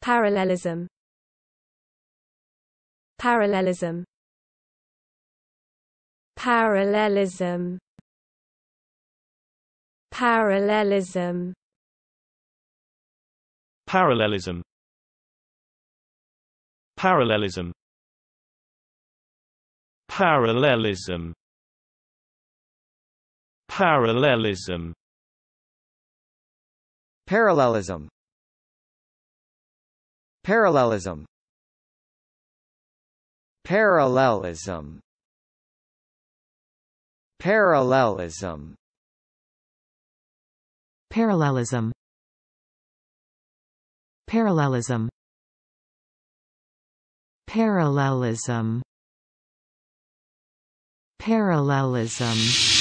Parallelism Parallelism Parallelism Parallelism Parallelism Parallelism Parallelism Parallelism Parallelism Parallelism Parallelism Parallelism Parallelism Parallelism Parallelism Parallelism